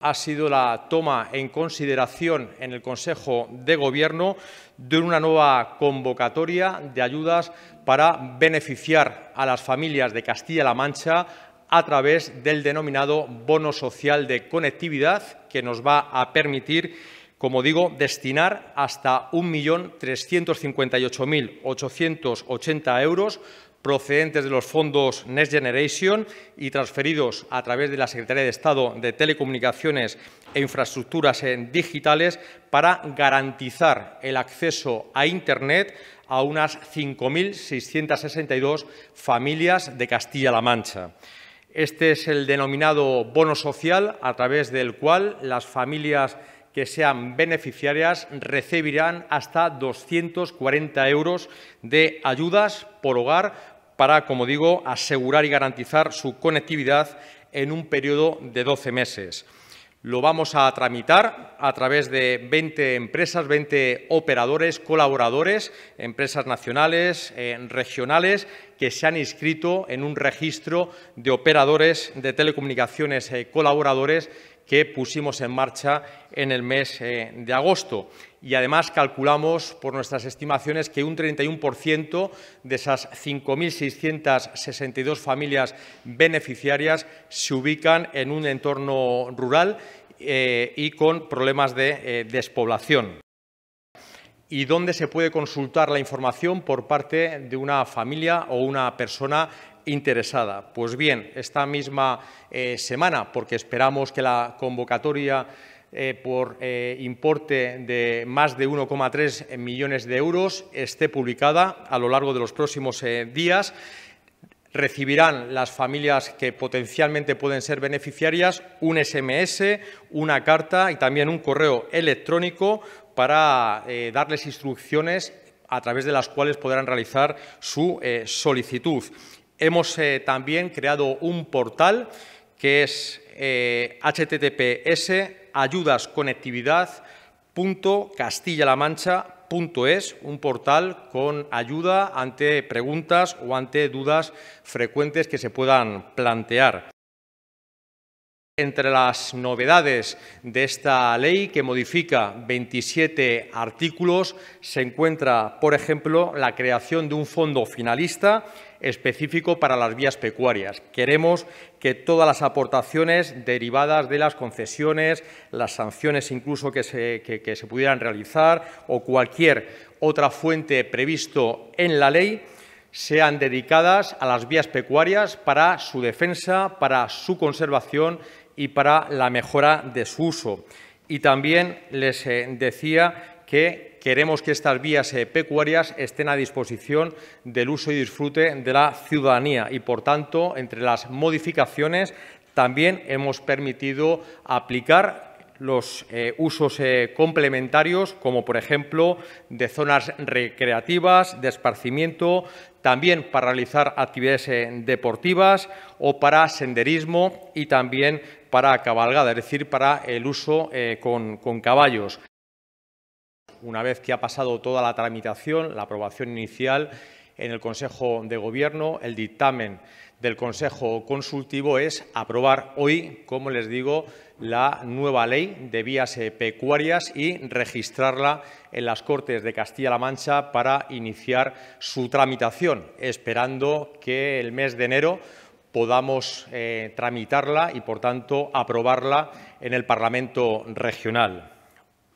ha sido la toma en consideración en el Consejo de Gobierno de una nueva convocatoria de ayudas para beneficiar a las familias de Castilla-La Mancha a través del denominado bono social de conectividad, que nos va a permitir, como digo, destinar hasta 1.358.880 euros procedentes de los fondos Next Generation y transferidos a través de la Secretaría de Estado de Telecomunicaciones e Infraestructuras Digitales para garantizar el acceso a Internet a unas 5.662 familias de Castilla-La Mancha. Este es el denominado bono social, a través del cual las familias que sean beneficiarias recibirán hasta 240 euros de ayudas por hogar para, como digo, asegurar y garantizar su conectividad en un periodo de 12 meses lo vamos a tramitar a través de 20 empresas, 20 operadores, colaboradores, empresas nacionales, eh, regionales, que se han inscrito en un registro de operadores de telecomunicaciones eh, colaboradores que pusimos en marcha en el mes eh, de agosto. Y además calculamos por nuestras estimaciones que un 31% de esas 5.662 familias beneficiarias se ubican en un entorno rural eh, y con problemas de eh, despoblación y dónde se puede consultar la información por parte de una familia o una persona interesada. Pues bien, esta misma eh, semana, porque esperamos que la convocatoria eh, por eh, importe de más de 1,3 millones de euros esté publicada a lo largo de los próximos días, recibirán las familias que potencialmente pueden ser beneficiarias un SMS, una carta y también un correo electrónico para darles instrucciones a través de las cuales podrán realizar su solicitud. Hemos eh, también creado un portal que es eh, https ayudasconectividad.castillalamancha.es, un portal con ayuda ante preguntas o ante dudas frecuentes que se puedan plantear. Entre las novedades de esta ley, que modifica 27 artículos, se encuentra, por ejemplo, la creación de un fondo finalista específico para las vías pecuarias. Queremos que todas las aportaciones derivadas de las concesiones, las sanciones incluso que se, se pudieran realizar o cualquier otra fuente previsto en la ley, sean dedicadas a las vías pecuarias para su defensa, para su conservación y para la mejora de su uso. Y también les eh, decía que queremos que estas vías eh, pecuarias estén a disposición del uso y disfrute de la ciudadanía y, por tanto, entre las modificaciones también hemos permitido aplicar los eh, usos complementarios, como por ejemplo de zonas recreativas, de esparcimiento, también para realizar actividades deportivas o para senderismo y también para cabalgada, es decir, para el uso eh, con caballos. Una vez que ha pasado toda la tramitación, la aprobación inicial en el Consejo de Gobierno, el dictamen del Consejo Consultivo es aprobar hoy, como les digo, la nueva ley de vías eh, pecuarias y registrarla en las Cortes de Castilla-La Mancha para iniciar su tramitación, esperando que el mes de enero podamos eh, tramitarla y, por tanto, aprobarla en el Parlamento regional.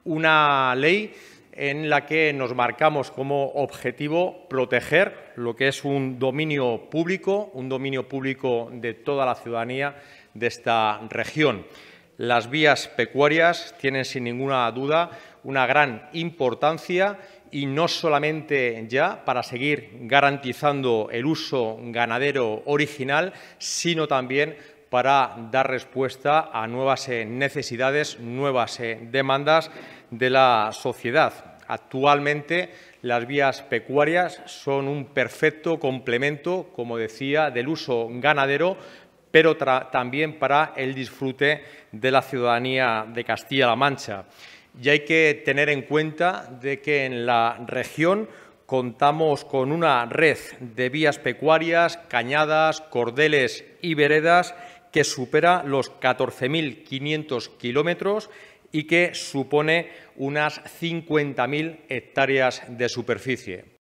Una ley en la que nos marcamos como objetivo proteger lo que es un dominio público, un dominio público de toda la ciudadanía de esta región. Las vías pecuarias tienen sin ninguna duda una gran importancia y no solamente ya para seguir garantizando el uso ganadero original, sino también para dar respuesta a nuevas eh, necesidades, nuevas eh, demandas de la sociedad. Actualmente las vías pecuarias son un perfecto complemento, como decía, del uso ganadero, pero también para el disfrute de la ciudadanía de Castilla-La Mancha y hay que tener en cuenta de que en la región contamos con una red de vías pecuarias, cañadas, cordeles y veredas que supera los 14.500 kilómetros y que supone unas 50.000 hectáreas de superficie.